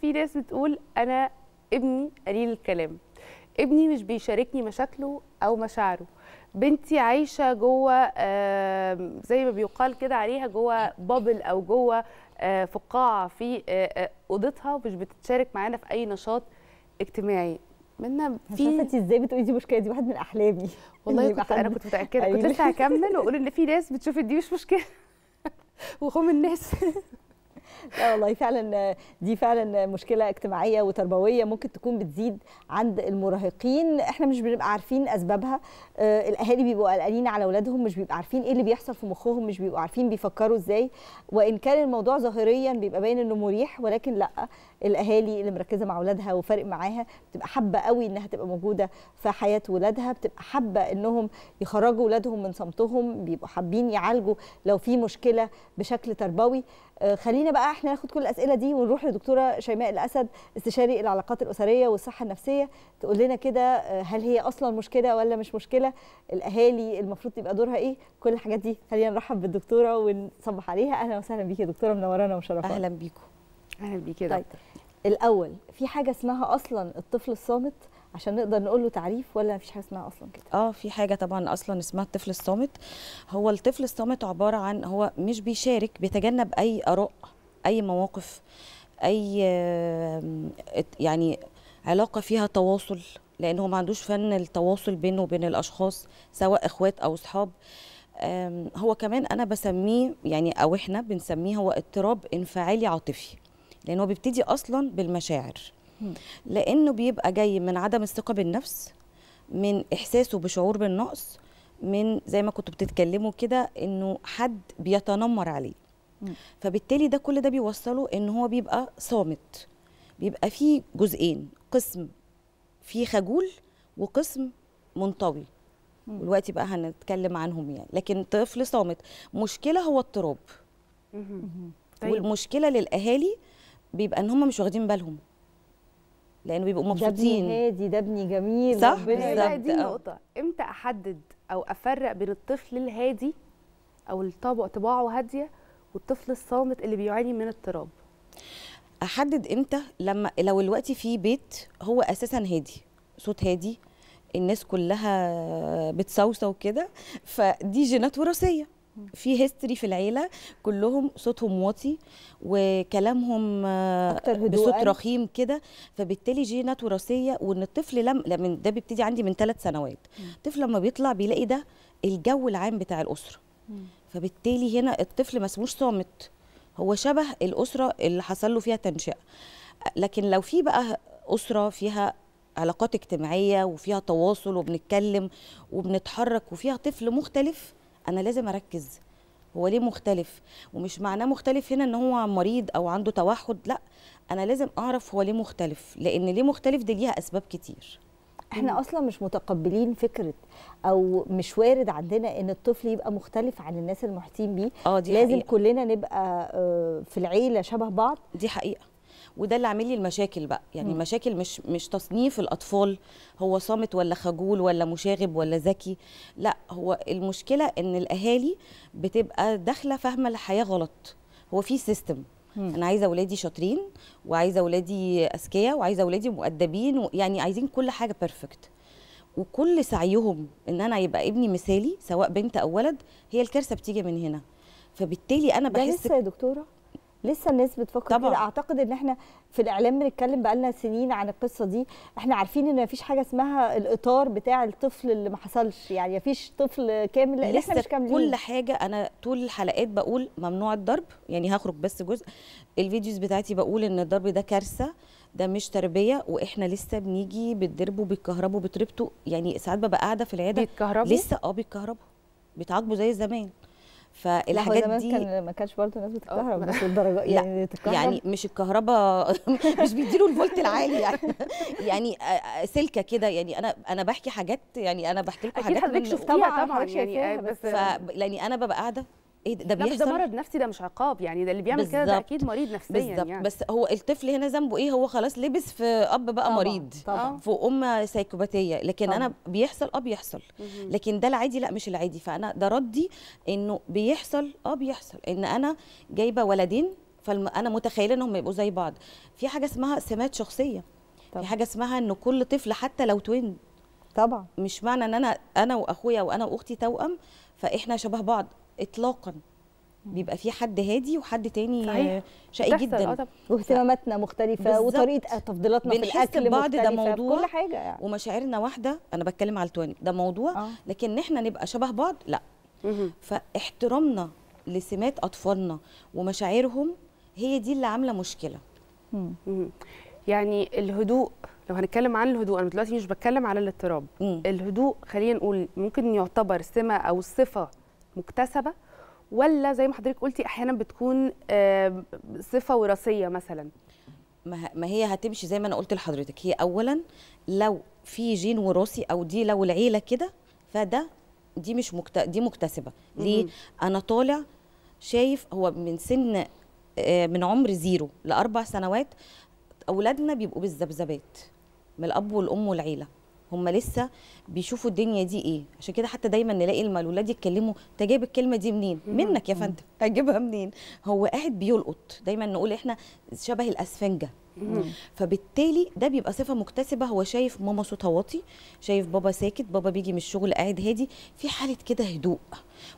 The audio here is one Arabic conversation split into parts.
في ناس بتقول انا ابني قليل الكلام ابني مش بيشاركني مشاكله او مشاعره بنتي عايشه جوه زي ما بيقال كده عليها جوه بابل او جوه آه، فقاعه في آه، آه، اوضتها ومش بتتشارك معانا في اي نشاط اجتماعي منا في شايفه انت ازاي بتقولي دي مشكله دي واحد من احلامي والله كنت انا كنت متاكده أيوة. كنت لسه هكمل واقول ان في ناس بتشوف ان دي مش مشكله وهم الناس لا والله فعلا دي فعلا مشكله اجتماعيه وتربويه ممكن تكون بتزيد عند المراهقين احنا مش بنبقى عارفين اسبابها آه الاهالي بيبقوا قلقانين على اولادهم مش بيبقوا عارفين ايه اللي بيحصل في مخهم مش بيبقوا عارفين بيفكروا ازاي وان كان الموضوع ظاهريا بيبقى باين انه مريح ولكن لا الاهالي اللي مركزه مع اولادها وفارق معاها بتبقى حابه قوي انها تبقى موجوده في حياه ولادها بتبقى حابه انهم يخرجوا اولادهم من صمتهم بيبقوا حابين يعالجوا لو في مشكله بشكل تربوي آه، خلينا بقى احنا ناخد كل الاسئله دي ونروح لدكتوره شيماء الاسد استشاري العلاقات الاسريه والصحه النفسيه تقول لنا كده آه، هل هي اصلا مشكله ولا مش مشكله الاهالي المفروض يبقى دورها ايه كل الحاجات دي خلينا نرحب بالدكتوره ونصبح عليها اهلا وسهلا بيكي دكتوره منورانا ومشرفانا اهلا بيكم اهلا بيكي يا طيب. دكتور الاول في حاجه اسمها اصلا الطفل الصامت عشان نقدر نقول له تعريف ولا مفيش حاجه اسمها اصلا كده اه في حاجه طبعا اصلا اسمها الطفل الصامت هو الطفل الصامت عباره عن هو مش بيشارك بيتجنب اي اراء اي مواقف اي يعني علاقه فيها تواصل لانه ما عندوش فن التواصل بينه وبين الاشخاص سواء اخوات او اصحاب هو كمان انا بسميه يعني او احنا بنسميه هو اضطراب انفعالي عاطفي لأنه بيبتدي أصلا بالمشاعر لأنه بيبقى جاي من عدم الثقة بالنفس من إحساسه بشعور بالنقص من زي ما كنتوا بتتكلموا كده إنه حد بيتنمر عليه فبالتالي ده كل ده بيوصله إن هو بيبقى صامت بيبقى فيه جزئين قسم فيه خجول وقسم منطوي دلوقتي بقى هنتكلم عنهم يعني لكن طفل صامت مشكله هو اضطراب طيب. والمشكله للاهالي بيبقى ان هم مش واخدين بالهم لانه بيبقوا مبسوطين ده ابني هادي ده ابني جميل صح بالظبط دي نقطه امتى احدد او افرق بين الطفل الهادي او الطبع طباعه هاديه والطفل الصامت اللي بيعاني من اضطراب احدد امتى لما لو الوقت في بيت هو اساسا هادي صوت هادي الناس كلها بتصوصو وكده فدي جينات وراثيه في هيستوري في العيله كلهم صوتهم واطي وكلامهم آه، بصوت رخيم كده فبالتالي جينات وراثيه وان الطفل لم ده بيبتدي عندي من ثلاث سنوات الطفل لما بيطلع بيلاقي ده الجو العام بتاع الاسره فبالتالي هنا الطفل ما اسموش صامت هو شبه الاسره اللي حصل له فيها تنشئه لكن لو في بقى اسره فيها علاقات اجتماعيه وفيها تواصل وبنتكلم وبنتحرك وفيها طفل مختلف انا لازم اركز هو ليه مختلف ومش معناه مختلف هنا ان هو مريض او عنده توحد لا انا لازم اعرف هو ليه مختلف لان ليه مختلف دي ليها اسباب كتير احنا اصلا مش متقبلين فكره او مش وارد عندنا ان الطفل يبقى مختلف عن الناس المحيطين بيه آه، دي لازم حقيقة. كلنا نبقى آه، في العيله شبه بعض دي حقيقه وده اللي عامل لي المشاكل بقى يعني م. المشاكل مش مش تصنيف الاطفال هو صامت ولا خجول ولا مشاغب ولا ذكي لا هو المشكله ان الاهالي بتبقى داخله فاهمه الحياه غلط هو في سيستم انا عايزه اولادي شاطرين وعايزه اولادي اذكياء وعايزه اولادي مؤدبين يعني عايزين كل حاجه بيرفكت وكل سعيهم ان انا يبقى ابني مثالي سواء بنت او ولد هي الكارثه بتيجي من هنا فبالتالي انا بحس ده لسه يا دكتوره لسه الناس بتفكر طبعا. كده اعتقد ان احنا في الاعلام بنتكلم بقالنا سنين عن القصه دي احنا عارفين ان مفيش حاجه اسمها الاطار بتاع الطفل اللي ما حصلش يعني مفيش طفل كامل لسه احنا مش كاملين كل حاجه انا طول الحلقات بقول ممنوع الضرب يعني هخرج بس جزء الفيديوز بتاعتي بقول ان الضرب ده كارثه ده مش تربيه واحنا لسه بنيجي بتضربوا بيتكهربوا وبتربطه يعني ساعات ببقى قاعده في العياده بيتكهربوا لسه اه بيتكهربوا بيتعاقبوا زي زمان فالحاجات دي كان ما كانش برضه الناس بتتكهرب اه، بس الدرجه يعني تتكهرب يعني مش الكهرباء مش بيديله الفولت العالي يعني يعني آه، آه، سلكه كده يعني انا انا بحكي حاجات يعني انا بحكي لكم حاجات اكيد حضرتك شفتها طبعا, يعني بس, بس ف... لاني يعني انا ببقى قاعده ايه ده بيحصل ده مرض نفسي ده مش عقاب يعني ده اللي بيعمل كده ده اكيد مريض نفسيا يعني بس هو الطفل هنا ذنبه ايه هو خلاص لبس في اب بقى طبعًا مريض طبعًا اه. في ام سايكوباتيه لكن طبعًا انا بيحصل اه بيحصل لكن ده العادي لا مش العادي فانا ده ردي انه بيحصل اه بيحصل ان انا جايبه ولدين فانا متخيله انهم يبقوا زي بعض في حاجه اسمها سمات شخصيه طبعًا. في حاجه اسمها ان كل طفل حتى لو توين طبعا مش معنى ان انا انا واخويا وانا واختي توأم فاحنا شبه بعض اطلاقا بيبقى في حد هادي وحد تاني شقي جدا آه، واهتماماتنا مختلفه بالزبط. وطريقه آه، تفضيلاتنا في الاكل بعض ده موضوع كل حاجه يعني. ومشاعرنا واحده انا بتكلم على التواني ده موضوع آه. لكن احنا نبقى شبه بعض لا مه. فاحترامنا لسمات اطفالنا ومشاعرهم هي دي اللي عامله مشكله مه. مه. يعني الهدوء لو هنتكلم عن الهدوء انا دلوقتي مش بتكلم على الاضطراب الهدوء خلينا نقول ممكن يعتبر سمه او صفه مكتسبه ولا زي ما حضرتك قلتي احيانا بتكون آه، صفه وراثيه مثلا ما هي هتمشي زي ما انا قلت لحضرتك هي اولا لو في جين وراثي او دي لو العيله كده فده دي مش مكت... دي مكتسبه ليه انا طالع شايف هو من سن آه، من عمر زيرو لاربع سنوات اولادنا بيبقوا بالذبذبات من الاب والام والعيله هم لسه بيشوفوا الدنيا دي ايه عشان كده حتى دايما نلاقي لما الولاد يتكلموا انت جايب الكلمه دي منين منك يا فندم هتجيبها منين هو قاعد بيلقط دايما نقول احنا شبه الاسفنجه فبالتالي ده بيبقى صفه مكتسبه هو شايف ماما صوتها واطي شايف بابا ساكت بابا بيجي من الشغل قاعد هادي في حاله كده هدوء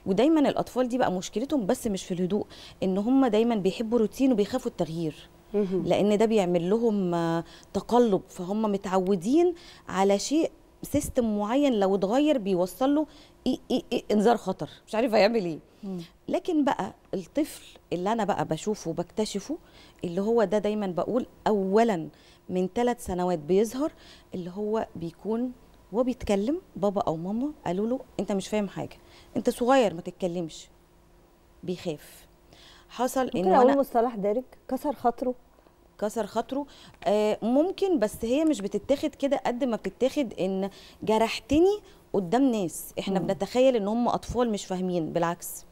ودايما الاطفال دي بقى مشكلتهم بس مش في الهدوء ان هم دايما بيحبوا روتين وبيخافوا التغيير لان ده بيعمل لهم تقلب فهم متعودين على شيء سيستم معين لو اتغير بيوصل له إيه إيه إيه انذار خطر مش عارف هيعمل ايه لكن بقى الطفل اللي انا بقى بشوفه وبكتشفه اللي هو ده دايما بقول اولا من ثلاث سنوات بيظهر اللي هو بيكون وهو بيتكلم بابا او ماما قالوا له انت مش فاهم حاجه انت صغير ما تتكلمش بيخاف حصل ان اقول مصطلح دارج كسر خاطره كسر خاطره آه ممكن بس هي مش بتتاخد كده قد ما بتتاخد ان جرحتني قدام ناس احنا مم. بنتخيل ان هم اطفال مش فاهمين بالعكس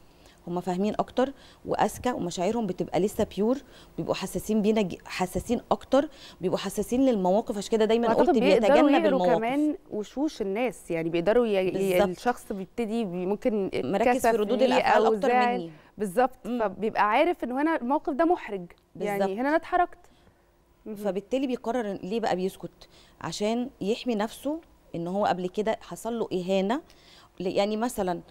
هم فاهمين اكتر واذكى ومشاعرهم بتبقى لسه بيور بيبقوا حساسين بينا حساسين اكتر بيبقوا حساسين للمواقف عشان كده دايما قلت بيتجنب المواقف كمان وشوش الناس يعني بيقدروا ي... الشخص بيبتدي ممكن مركز في ردود الافعال اكتر مني بالظبط فبيبقى عارف ان هنا الموقف ده محرج بالزبط. يعني هنا انا اتحركت فبالتالي بيقرر ليه بقى بيسكت عشان يحمي نفسه ان هو قبل كده حصل له اهانه يعني مثلا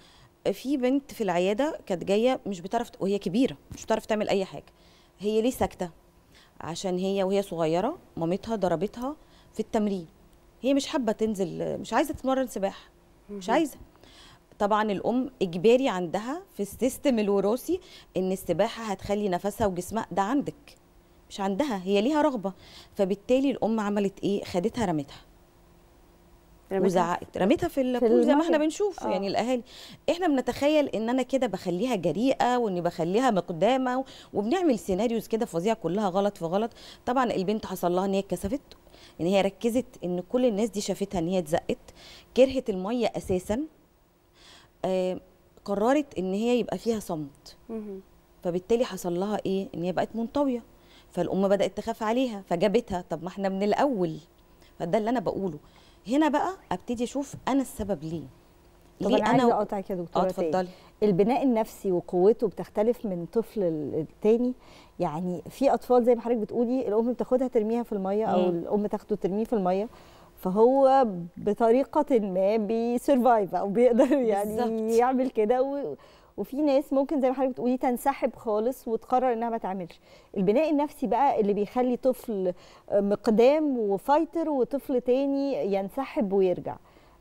في بنت في العياده كانت جايه مش بتعرف وهي كبيره مش بتعرف تعمل اي حاجه هي ليه ساكته عشان هي وهي صغيره مامتها ضربتها في التمرين هي مش حابه تنزل مش عايزه تتمرن سباحه مش عايزه طبعا الام اجباري عندها في السيستم الوراثي ان السباحه هتخلي نفسها وجسمها ده عندك مش عندها هي ليها رغبه فبالتالي الام عملت ايه خدتها رمتها رمتها وزعقت رميتها في البول زي ما احنا بنشوف آه. يعني الاهالي احنا بنتخيل ان انا كده بخليها جريئه واني بخليها مقدامه وبنعمل سيناريوز كده فظيعه كلها غلط في غلط طبعا البنت حصل لها ان هي اتكسفت ان هي ركزت ان كل الناس دي شافتها ان هي اتزقت كرهت الميه اساسا آه، قررت ان هي يبقى فيها صمت فبالتالي حصل لها ايه ان هي بقت منطويه فالام بدات تخاف عليها فجابتها طب ما احنا من الاول فده اللي انا بقوله هنا بقى ابتدي اشوف انا السبب ليه طب ليه انا عايزه اقاطعك يا دكتوره آه، اتفضلي البناء النفسي وقوته بتختلف من طفل للتاني يعني في اطفال زي ما حضرتك بتقولي الام بتاخدها ترميها في الميه او الام تاخده ترميه في الميه فهو بطريقه ما بيسرفايف او بيقدر يعني بالزبط. يعمل كده و... وفي ناس ممكن زي ما حضرتك بتقولي تنسحب خالص وتقرر انها ما تعملش البناء النفسي بقى اللي بيخلي طفل آه، مقدام وفايتر وطفل تاني ينسحب ويرجع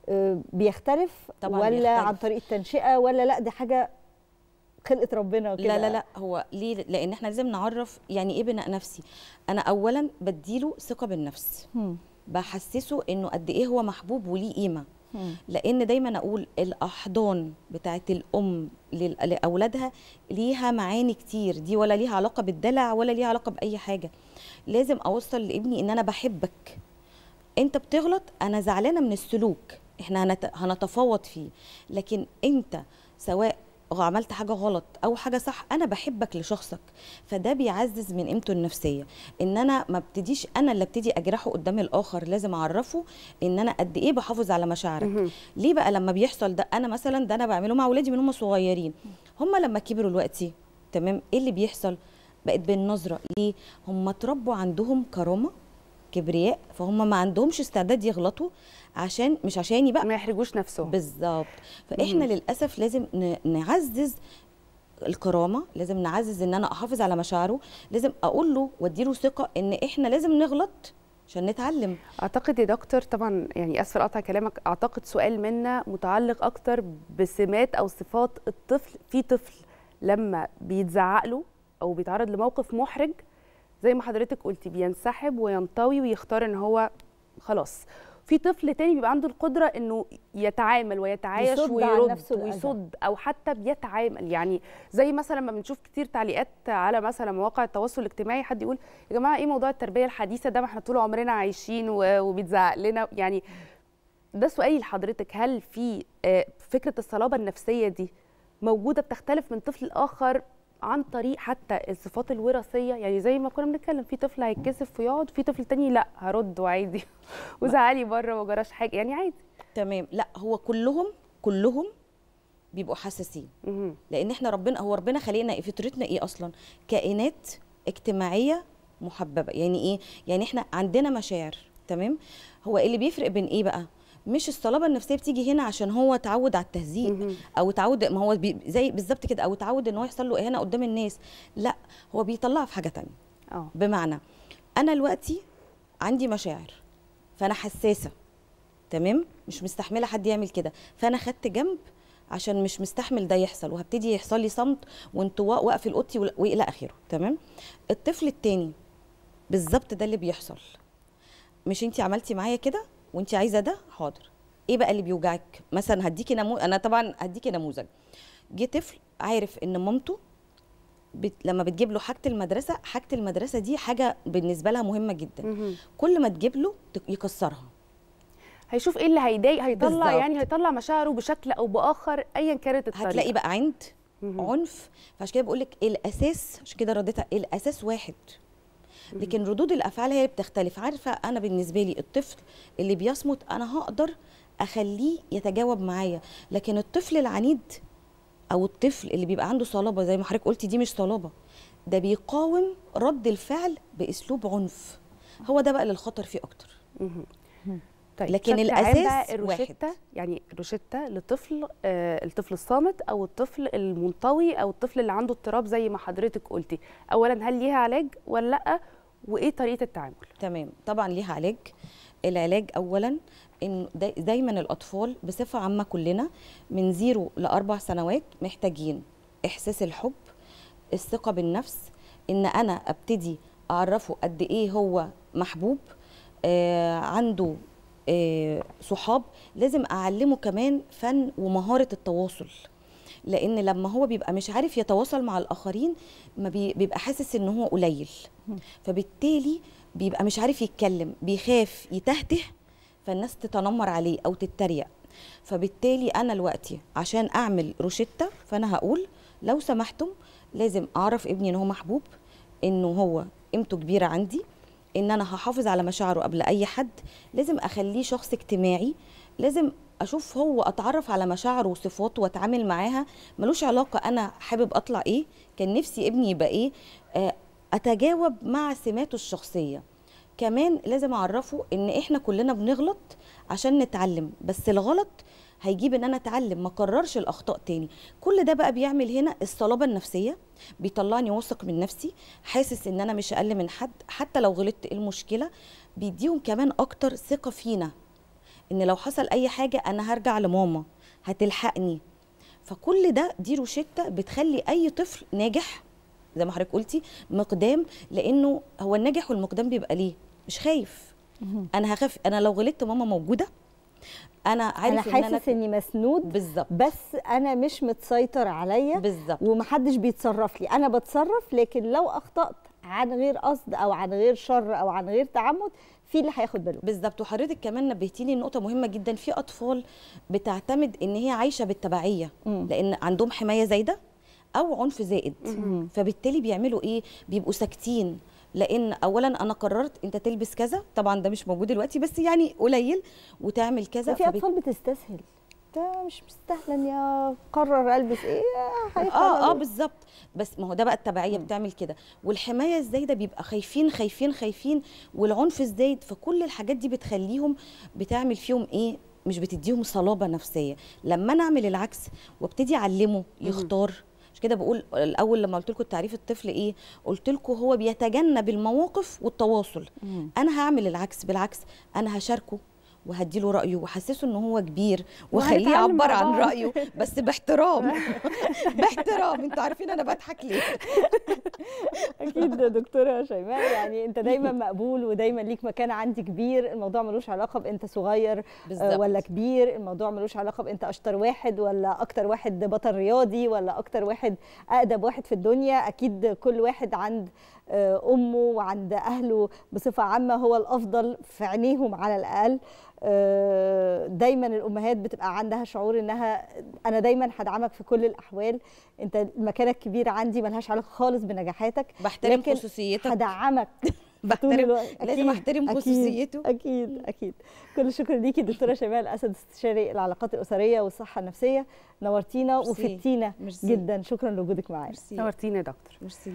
آه، بيختلف طبعا ولا بيختلف. عن طريق التنشئه ولا لا دي حاجه خلقه ربنا وكده لا لا لا هو ليه لان احنا لازم نعرف يعني ايه بناء نفسي انا اولا بديله ثقه بالنفس م. بحسسه انه قد ايه هو محبوب وليه قيمه لان دايما اقول الاحضان بتاعت الام لاولادها ليها معاني كتير دي ولا ليها علاقه بالدلع ولا ليها علاقه باي حاجه لازم اوصل لابني ان انا بحبك انت بتغلط انا زعلانه من السلوك احنا هنتفاوض فيه لكن انت سواء عملت حاجه غلط او حاجه صح انا بحبك لشخصك فده بيعزز من قيمته النفسيه ان انا ما ابتديش انا اللي ابتدي اجرحه قدام الاخر لازم اعرفه ان انا قد ايه بحافظ على مشاعرك ليه بقى لما بيحصل ده انا مثلا ده انا بعمله مع اولادي من هم صغيرين هم لما كبروا دلوقتي تمام ايه اللي بيحصل بقت بالنظره ليه هم تربوا عندهم كرامه كبرياء فهم ما عندهمش استعداد يغلطوا عشان مش عشاني بقى ما يحرجوش نفسهم بالظبط فاحنا مم. للاسف لازم نعزز الكرامه لازم نعزز ان انا احافظ على مشاعره لازم اقول له واديله ثقه ان احنا لازم نغلط عشان نتعلم اعتقد يا دكتور طبعا يعني اسف اقطع كلامك اعتقد سؤال منا متعلق اكتر بسمات او صفات الطفل في طفل لما بيتزعق له او بيتعرض لموقف محرج زي ما حضرتك قلتي بينسحب وينطوي ويختار ان هو خلاص في طفل تاني بيبقى عنده القدره انه يتعامل ويتعايش ويرد ويصد او حتى بيتعامل يعني زي مثلا ما بنشوف كتير تعليقات على مثلا مواقع التواصل الاجتماعي حد يقول يا جماعه ايه موضوع التربيه الحديثه ده ما احنا طول عمرنا عايشين وبيتزعق لنا يعني ده سؤالي لحضرتك هل في آه، فكره الصلابه النفسيه دي موجوده بتختلف من طفل لاخر عن طريق حتى الصفات الوراثيه يعني زي ما كنا بنتكلم في طفل هيتكسف ويقعد في طفل تاني لا هرد وعادي وزعلي بره وما جراش حاجه يعني عادي تمام لا هو كلهم كلهم بيبقوا حساسين لان احنا ربنا هو ربنا ايه فطرتنا ايه اصلا كائنات اجتماعيه محببه يعني ايه يعني احنا عندنا مشاعر تمام هو اللي بيفرق بين ايه بقى مش الصلابه النفسيه بتيجي هنا عشان هو اتعود على التهزيء او اتعود ما هو بي زي بالظبط كده او اتعود ان هو يحصل له اهانه قدام الناس لا هو بيطلعها في حاجه ثانيه اه بمعنى انا دلوقتي عندي مشاعر فانا حساسه تمام مش مستحمله حد يعمل كده فانا خدت جنب عشان مش مستحمل ده يحصل وهبتدي يحصل لي صمت وانطواء واقفل اوضتي والى اخره تمام الطفل الثاني بالظبط ده اللي بيحصل مش انت عملتي معايا كده وانت عايزه ده حاضر ايه بقى اللي بيوجعك مثلا هديكي نمو... انا طبعا هديكي نموذج جه طفل عارف ان مامته بت... لما بتجيب له حاجه المدرسه حاجه المدرسه دي حاجه بالنسبه لها مهمه جدا مم. كل ما تجيب له يكسرها هيشوف ايه اللي هيضايق هيطلع بالزبط. يعني هيطلع مشاعره بشكل او باخر ايا كانت الطريقه هتلاقي بقى عند مم. عنف فعشان كده بقول لك الاساس عشان كده رديتها الاساس واحد لكن ردود الافعال هي بتختلف عارفه انا بالنسبه لي الطفل اللي بيصمت انا هقدر اخليه يتجاوب معايا لكن الطفل العنيد او الطفل اللي بيبقى عنده صلابه زي ما حضرتك قلتي دي مش صلابه ده بيقاوم رد الفعل باسلوب عنف هو ده بقى اللي الخطر فيه اكتر طيب لكن الاساس الروشتة واحد. يعني روشتة لطفل آه الطفل الصامت او الطفل المنطوي او الطفل اللي عنده اضطراب زي ما حضرتك قلتي اولا هل ليها علاج ولا لا وايه طريقه التعامل تمام طبعا ليها علاج العلاج اولا ان دايما الاطفال بصفه عامه كلنا من زيرو لاربع سنوات محتاجين احساس الحب الثقه بالنفس ان انا ابتدي اعرفه قد ايه هو محبوب آه عنده آه، صحاب لازم اعلمه كمان فن ومهاره التواصل لان لما هو بيبقى مش عارف يتواصل مع الاخرين ما بيبقى حاسس ان هو قليل فبالتالي بيبقى مش عارف يتكلم بيخاف يتهته فالناس تتنمر عليه او تتريق فبالتالي انا دلوقتي عشان اعمل روشته فانا هقول لو سمحتم لازم اعرف ابني ان هو محبوب انه هو قيمته كبيره عندي ان انا هحافظ على مشاعره قبل اي حد لازم اخليه شخص اجتماعي لازم اشوف هو اتعرف على مشاعره وصفاته واتعامل معاها ملوش علاقه انا حابب اطلع ايه كان نفسي ابني يبقى ايه آه، اتجاوب مع سماته الشخصيه كمان لازم اعرفه ان احنا كلنا بنغلط عشان نتعلم بس الغلط هيجيب ان انا اتعلم ما اكررش الاخطاء تاني كل ده بقى بيعمل هنا الصلابه النفسيه بيطلعني واثق من نفسي حاسس ان انا مش اقل من حد حتى لو غلطت ايه المشكله بيديهم كمان اكتر ثقه فينا ان لو حصل اي حاجه انا هرجع لماما هتلحقني فكل ده دي روشته بتخلي اي طفل ناجح زي ما حضرتك قلتي مقدام لانه هو الناجح والمقدام بيبقى ليه مش خايف انا هخاف انا لو غلطت ماما موجوده انا عارف انا حاسس إن أنا... اني مسنود بالظبط بس انا مش متسيطر عليا بالظبط ومحدش بيتصرف لي انا بتصرف لكن لو اخطات عن غير قصد او عن غير شر او عن غير تعمد في اللي هياخد باله بالظبط وحضرتك كمان نبهتيني لنقطه مهمه جدا في اطفال بتعتمد ان هي عايشه بالتبعيه م. لان عندهم حمايه زايده او عنف زائد م. فبالتالي بيعملوا ايه بيبقوا ساكتين لان اولا انا قررت انت تلبس كذا طبعا ده مش موجود دلوقتي بس يعني قليل وتعمل كذا في اطفال بتستسهل ده مش مستاهله يا قرر البس ايه اه آه،, اه بالظبط بس ما هو ده بقى التبعيه بتعمل كده والحمايه الزايده بيبقى خايفين خايفين خايفين والعنف الزايد فكل الحاجات دي بتخليهم بتعمل فيهم ايه مش بتديهم صلابه نفسيه لما انا اعمل العكس وابتدي اعلمه يختار مش كده بقول الاول لما قلت لكم تعريف الطفل ايه قلت لكم هو بيتجنب المواقف والتواصل مم. انا هعمل العكس بالعكس انا هشاركه وهديله رايه وحسسه ان هو كبير وخليه يعبر عن رايه بس باحترام باحترام انتوا عارفين انا بضحك ليه اكيد دكتوره شيماء يعني انت دايما مقبول ودايما ليك مكان عندي كبير الموضوع ملوش علاقه بانت صغير آه، بالزبط. ولا كبير الموضوع ملوش علاقه بانت اشطر واحد ولا اكتر واحد بطل رياضي ولا اكتر واحد اقدم واحد في الدنيا اكيد كل واحد عند آه، امه وعند اهله بصفه عامه هو الافضل في عينيهم على الاقل آه، دايما الامهات بتبقى عندها شعور انها انا دايما هدعمك في كل الاحوال انت مكانك كبير عندي ملهاش علاقه خالص بنجاحاتك بحترم خصوصيتك هدعمك بحترم لازم احترم خصوصيته اكيد اكيد كل شكر ليكي دكتوره شمال اسد استشاري العلاقات الاسريه والصحه النفسيه نورتينا وفدتينا جدا شكرا لوجودك معانا نورتينا يا دكتور ميرسي